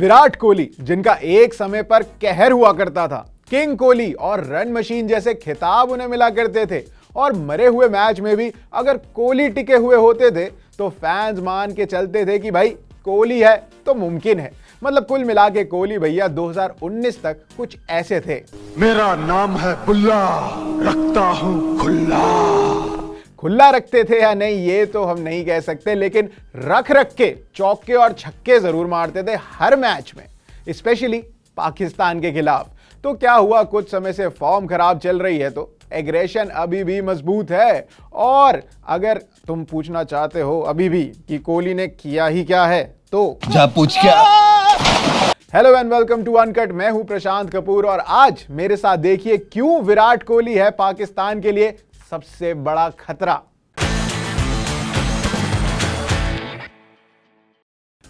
विराट कोहली जिनका एक समय पर कहर हुआ करता था किंग कोहली और रन मशीन जैसे खिताब उन्हें मिला करते थे और मरे हुए मैच में भी अगर कोहली टिके हुए होते थे तो फैंस मान के चलते थे कि भाई कोहली है तो मुमकिन है मतलब कुल मिला के कोहली भैया 2019 तक कुछ ऐसे थे मेरा नाम है बुल्ला रखता हूँ खुल्ला खुला रखते थे या नहीं ये तो हम नहीं कह सकते लेकिन रख रख के चौके और छक्के जरूर मारते थे हर मैच में स्पेशली पाकिस्तान के खिलाफ तो क्या हुआ कुछ समय से फॉर्म खराब चल रही है तो एग्रेशन अभी भी मजबूत है और अगर तुम पूछना चाहते हो अभी भी कि कोहली ने किया ही क्या है तो जा पूछ क्या hello and welcome to uncut मैं हूं प्रशांत कपूर और आज मेरे साथ देखिए क्यों विराट कोहली है पाकिस्तान के लिए सबसे बड़ा खतरा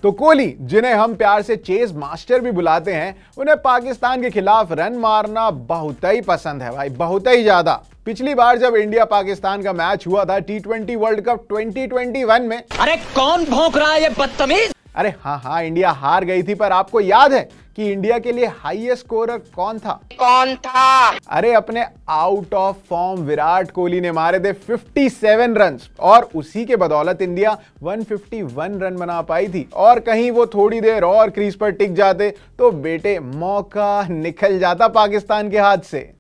तो कोहली जिन्हें हम प्यार से चेस मास्टर भी बुलाते हैं उन्हें पाकिस्तान के खिलाफ रन मारना बहुत ही पसंद है भाई बहुत ही ज्यादा पिछली बार जब इंडिया पाकिस्तान का मैच हुआ था टी ट्वेंटी वर्ल्ड कप 2021 में अरे कौन भोंक रहा है ये बदतमीज अरे हाँ हाँ इंडिया हार गई थी पर आपको याद है कि इंडिया के लिए हाईएस्ट स्कोरर कौन था कौन था अरे अपने out of form Virat Kohli ने मारे थे 57 रन और उसी के बदौलत इंडिया 151 रन बना पाई थी और कहीं वो थोड़ी देर और क्रीज पर टिक जाते तो बेटे मौका निकल जाता पाकिस्तान के हाथ से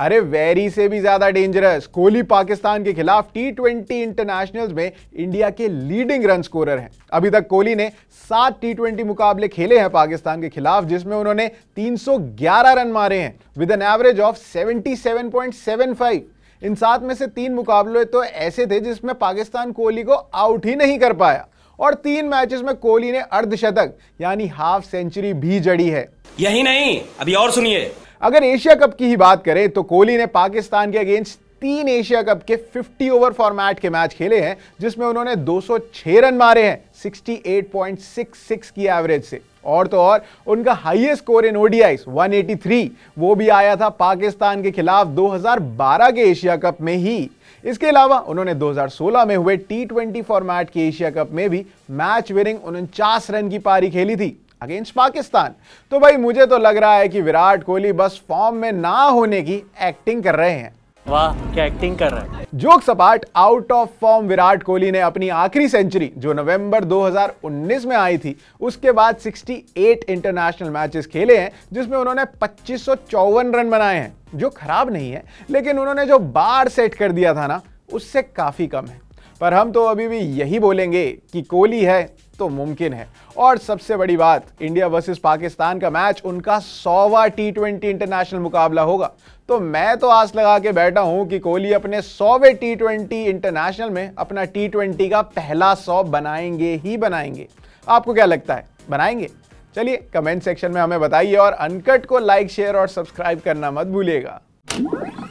अरे वेरी से भी ज्यादा डेंजरस कोहली पाकिस्तान के खिलाफ टी ट्वेंटी इंटरनेशनल में इंडिया के लीडिंग रन स्कोरर हैं अभी तक कोहली ने सात टी ट्वेंटी मुकाबले खेले हैं पाकिस्तान के खिलाफ जिसमें उन्होंने 311 रन मारे हैं विद एन एवरेज ऑफ 77.75 इन सात में से तीन मुकाबले तो ऐसे थे जिसमें पाकिस्तान कोहली को आउट ही नहीं कर पाया और तीन मैचेस में कोहली ने अर्धशतक यानी हाफ सेंचुरी भी जड़ी है यही नहीं अभी और सुनिए अगर एशिया कप की ही बात करें तो कोहली ने पाकिस्तान के अगेंस्ट तीन एशिया कप के 50 ओवर फॉर्मेट के मैच खेले हैं जिसमें उन्होंने 206 रन मारे हैं 68.66 की एवरेज से और तो और उनका हाईएस्ट स्कोर इन ओडीआई 183 वो भी आया था पाकिस्तान के खिलाफ 2012 के एशिया कप में ही इसके अलावा उन्होंने 2016 में हुए टी ट्वेंटी फॉर्मेट के एशिया कप में भी मैच विनिंग उनचास रन की पारी खेली थी अगेंस्ट पाकिस्तान तो भाई मुझे तो लग रहा है कि विराट कोहली बस फॉर्म में ना होने की एक्टिंग कर रहे हैं वाह क्या एक्टिंग कर रहा है जोक सपाट out of form Virat Kohli ने अपनी आखिरी सेंचुरी जो नवंबर 2019 में आई थी उसके बाद 68 इंटरनेशनल मैचेस खेले हैं जिसमें उन्होंने पच्चीस रन बनाए हैं जो खराब नहीं है लेकिन उन्होंने जो बार सेट कर दिया था ना उससे काफी कम है पर हम तो अभी भी यही बोलेंगे कि कोहली है तो मुमकिन है और सबसे बड़ी बात इंडिया वर्सेस पाकिस्तान का मैच उनका सौवा टी ट्वेंटी इंटरनेशनल मुकाबला होगा तो मैं तो आस लगा के बैठा हूं कि कोहली अपने सौवे टी ट्वेंटी इंटरनेशनल में अपना टी ट्वेंटी का पहला सौ बनाएंगे ही बनाएंगे आपको क्या लगता है बनाएंगे चलिए कमेंट सेक्शन में हमें बताइए और अनकट को लाइक शेयर और सब्सक्राइब करना मत भूलिएगा